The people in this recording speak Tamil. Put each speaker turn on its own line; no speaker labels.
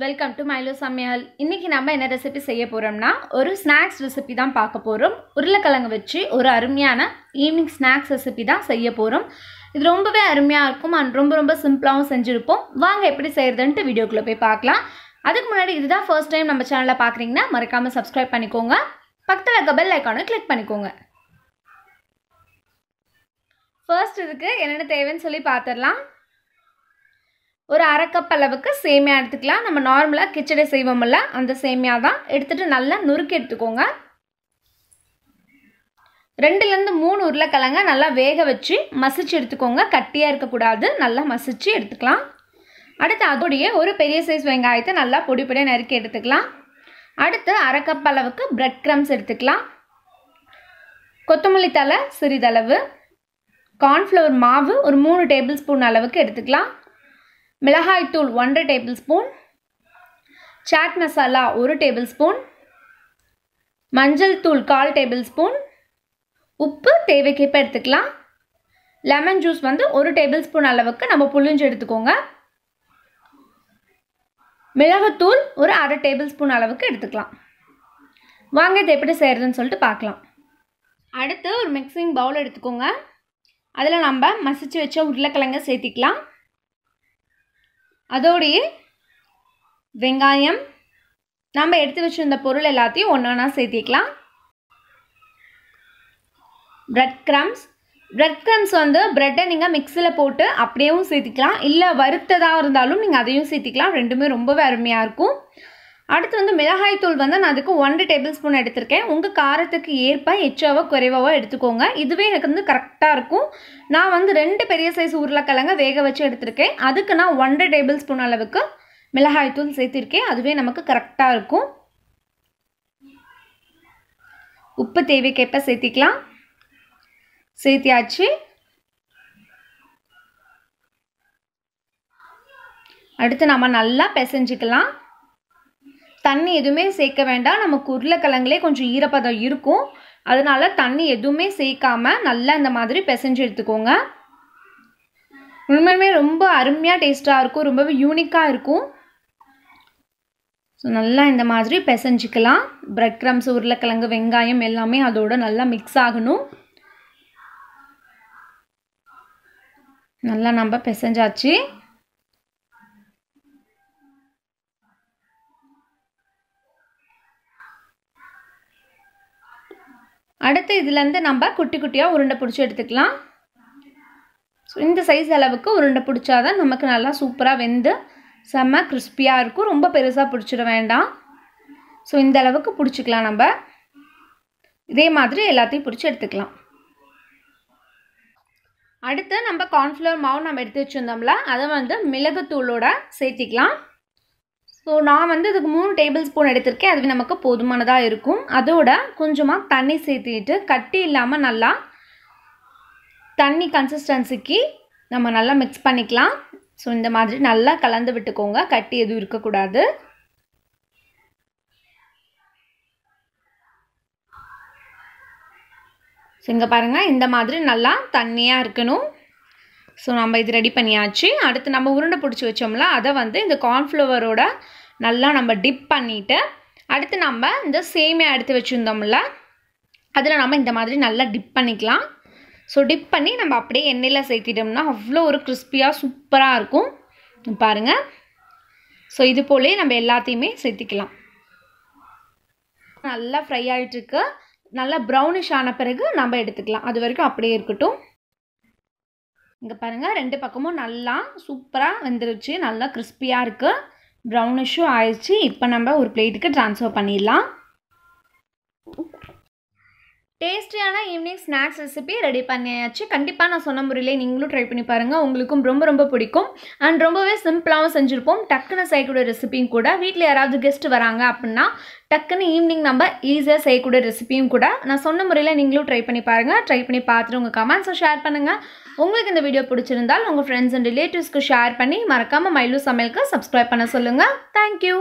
வெல்கம் டு மைலோ சமையல் இன்றைக்கி நம்ம என்ன ரெசிபி செய்ய போகிறோம்னா ஒரு ஸ்நாக்ஸ் ரெசிபி தான் பார்க்க போகிறோம் உருளைக்கிழங்கு வச்சு ஒரு அருமையான ஈவினிங் ஸ்நாக்ஸ் ரெசிபி தான் செய்ய போகிறோம் இது ரொம்பவே அருமையாக இருக்கும் அண்ட் ரொம்ப ரொம்ப சிம்பிளாகவும் செஞ்சுருப்போம் வாங்க எப்படி செய்கிறதுன்ட்டு வீடியோக்குள்ளே போய் பார்க்கலாம் அதுக்கு முன்னாடி இதுதான் ஃபர்ஸ்ட் டைம் நம்ம சேனலில் பார்க்குறீங்கன்னா மறக்காமல் சப்ஸ்கிரைப் பண்ணிக்கோங்க பக்கத்தில் இருக்க பெல் ஐக்கானை கிளிக் பண்ணிக்கோங்க ஃபர்ஸ்ட் இதுக்கு என்னென்ன தேவைன்னு சொல்லி பார்த்துடலாம் ஒரு அரைக்கப் அளவுக்கு சேமியா எடுத்துக்கலாம் நம்ம நார்மலாக கிச்சடி செய்வோம்ல அந்த சேமியா தான் எடுத்துகிட்டு நல்லா நுறுக்கி எடுத்துக்கோங்க ரெண்டுலேருந்து மூணு உருளைக்கிழங்க நல்லா வேக வச்சு மசிச்சு எடுத்துக்கோங்க கட்டியாக இருக்கக்கூடாது நல்லா மசிச்சு எடுத்துக்கலாம் அடுத்து அதோடைய ஒரு பெரிய சைஸ் வெங்காயத்தை நல்லா பொடி பொடியாக நறுக்கி எடுத்துக்கலாம் அடுத்து அரைக்கப் அளவுக்கு பிரெட் க்ரம்ஸ் எடுத்துக்கலாம் கொத்தமல்லி தலை சிறிதளவு கார்ன்ஃப்ளவர் மாவு ஒரு மூணு டேபிள் ஸ்பூன் அளவுக்கு எடுத்துக்கலாம் மிளகாய் தூள் ஒன்றரை டேபிள் ஸ்பூன் சாட் மசாலா ஒரு டேபிள் ஸ்பூன் மஞ்சள் தூள் கால் டேபிள் ஸ்பூன் உப்பு தேவைக்கேற்ப எடுத்துக்கலாம் லெமன் ஜூஸ் வந்து ஒரு டேபிள் ஸ்பூன் அளவுக்கு நம்ம புளிஞ்சு எடுத்துக்கோங்க மிளகுத்தூள் ஒரு அரை டேபிள் ஸ்பூன் அளவுக்கு எடுத்துக்கலாம் வாங்க இது எப்படி செய்கிறதுன்னு சொல்லிட்டு பார்க்கலாம் அடுத்து ஒரு மிக்சிங் பவுல் எடுத்துக்கோங்க அதில் நம்ம மசிச்சு வச்ச உருளைக்கிழங்க சேர்த்திக்கலாம் அதோடைய வெங்காயம் நம்ம எடுத்து வச்சுருந்த பொருள் எல்லாத்தையும் ஒன்றா சேர்த்திக்கலாம் ப்ரெட் க்ரம்ஸ் ப்ரெட் க்ரம்ஸ் வந்து ப்ரெட்டை நீங்கள் மிக்ஸியில் போட்டு அப்படியேவும் சேர்த்திக்கலாம் இல்லை வறுத்ததாக இருந்தாலும் நீங்கள் அதையும் சேர்த்திக்கலாம் ரெண்டுமே ரொம்பவே அருமையாக இருக்கும் அடுத்து வந்து மிளகாய் தூள் வந்து நான் அதுக்கு ஒன்றரை டேபிள் ஸ்பூன் எடுத்திருக்கேன் உங்கள் காரத்துக்கு ஏற்ப எச்சாவோ குறைவாவோ எடுத்துக்கோங்க இதுவே எனக்கு வந்து கரெக்டாக இருக்கும் நான் வந்து ரெண்டு பெரிய சைஸ் உருளைக்கிழங்க வேக வச்சு எடுத்திருக்கேன் அதுக்கு நான் ஒன்றரை டேபிள் ஸ்பூன் அளவுக்கு மிளகாய் தூள் சேர்த்திருக்கேன் அதுவே நமக்கு கரெக்டாக இருக்கும் உப்பு தேவைக்கேற்ப சேர்த்திக்கலாம் சேர்த்தியாச்சு அடுத்து நம்ம நல்லா பிசைஞ்சிக்கலாம் தண்ணி எதுவுமே சேர்க்க வேண்டாம் நமக்கு உருளைக்கிழங்குலே கொஞ்சம் ஈரப்பதம் இருக்கும் அதனால் தண்ணி எதுவுமே சேர்க்காம நல்லா இந்த மாதிரி பிசைஞ்சு எடுத்துக்கோங்க உண்மையுமே ரொம்ப அருமையாக டேஸ்ட்டாக இருக்கும் ரொம்பவே யூனிக்காக இருக்கும் ஸோ நல்லா இந்த மாதிரி பிசைஞ்சிக்கலாம் பிரெட் க்ரம்ஸ் உருளைக்கிழங்கு வெங்காயம் எல்லாமே அதோட நல்லா மிக்ஸ் ஆகணும் நல்லா நம்ம பிசைஞ்சாச்சு அடுத்து இதுலேருந்து நம்ம குட்டி குட்டியாக உருண்டை பிடிச்சி எடுத்துக்கலாம் ஸோ இந்த சைஸ் அளவுக்கு உருண்டை பிடிச்சாதான் நமக்கு நல்லா சூப்பராக வெந்து செம்ம கிறிஸ்பியாக இருக்கும் ரொம்ப பெருசாக பிடிச்சிட வேண்டாம் ஸோ இந்த அளவுக்கு பிடிச்சிக்கலாம் நம்ம இதே மாதிரி எல்லாத்தையும் பிடிச்சி எடுத்துக்கலாம் அடுத்து நம்ம கார்ன்ஃப்ளவர் மாவு நம்ம எடுத்து வச்சுருந்தோம்ல அதை வந்து மிளகுத்தூளோட சேர்த்திக்கலாம் ஸோ நான் வந்து அதுக்கு மூணு டேபிள் ஸ்பூன் எடுத்திருக்கேன் அதுவே நமக்கு போதுமானதாக இருக்கும் அதோட கொஞ்சமாக தண்ணி சேர்த்துக்கிட்டு கட்டி இல்லாமல் நல்லா தண்ணி கன்சிஸ்டன்சிக்கு நம்ம நல்லா மிக்ஸ் பண்ணிக்கலாம் ஸோ இந்த மாதிரி நல்லா கலந்து விட்டுக்கோங்க கட்டி எதுவும் இருக்கக்கூடாது ஸோ இங்கே பாருங்கள் இந்த மாதிரி நல்லா தண்ணியாக இருக்கணும் ஸோ நம்ம இது ரெடி பண்ணியாச்சு அடுத்து நம்ம உருண்டை பிடிச்சி வச்சோம்ல அதை வந்து இந்த கார்ன்ஃப்ளவரோட நல்லா நம்ம டிப் பண்ணிவிட்டு அடுத்து நம்ம இந்த சேமியா எடுத்து வச்சுருந்தோம்ல அதில் நம்ம இந்த மாதிரி நல்லா டிப் பண்ணிக்கலாம் ஸோ டிப் பண்ணி நம்ம அப்படியே எண்ணெயில் சேர்த்திட்டோம்னா அவ்வளோ ஒரு கிறிஸ்பியாக சூப்பராக இருக்கும் பாருங்கள் ஸோ இது போலே நம்ம எல்லாத்தையுமே சேர்த்திக்கலாம் நல்லா ஃப்ரை ஆகிட்டுருக்கு நல்லா ப்ரௌனிஷ் ஆன பிறகு நம்ம எடுத்துக்கலாம் அது வரைக்கும் அப்படியே இருக்கட்டும் இங்கே பாருங்கள் ரெண்டு பக்கமும் நல்லா சூப்பராக வெந்துருச்சு நல்லா கிறிஸ்பியாக இருக்குது ப்ரௌனிஷும் ஆயிடுச்சு இப்போ நம்ம ஒரு பிளேட்டுக்கு ட்ரான்ஸ்ஃபர் பண்ணிடலாம் டேஸ்டியான ஈவினிங் ஸ்நாக்ஸ் ரெசிபி ரெடி பண்ணியாச்சு கண்டிப்பாக நான் சொன்ன முறையிலே நீங்களும் ட்ரை பண்ணி பாருங்கள் உங்களுக்கும் ரொம்ப ரொம்ப பிடிக்கும் அண்ட் ரொம்பவே சிம்பிளாகவும் செஞ்சுருப்போம் டக்குன்னு செய்யக்கூடிய ரெசிபியும் கூட வீட்டில் யாராவது கெஸ்ட் வராங்க அப்படின்னா டக்குன்னு ஈவினிங் நம்ம ஈஸியாக செய்யக்கூடிய ரெசிபியும் கூட நான் சொன்ன முறையில் நீங்களும் ட்ரை பண்ணி பாருங்கள் ட்ரை பண்ணி பார்த்துட்டு உங்கள் கமெண்ட்ஸை ஷேர் பண்ணுங்கள் உங்களுக்கு இந்த வீடியோ பிடிச்சிருந்தால் உங்கள் ஃப்ரெண்ட்ஸ் அண்ட் ரிலேட்டிவ்ஸ்க்கு ஷேர் பண்ணி மறக்காமல் மயிலு சமையலுக்கு சப்ஸ்கிரைப் பண்ண சொல்லுங்கள் தேங்க்யூ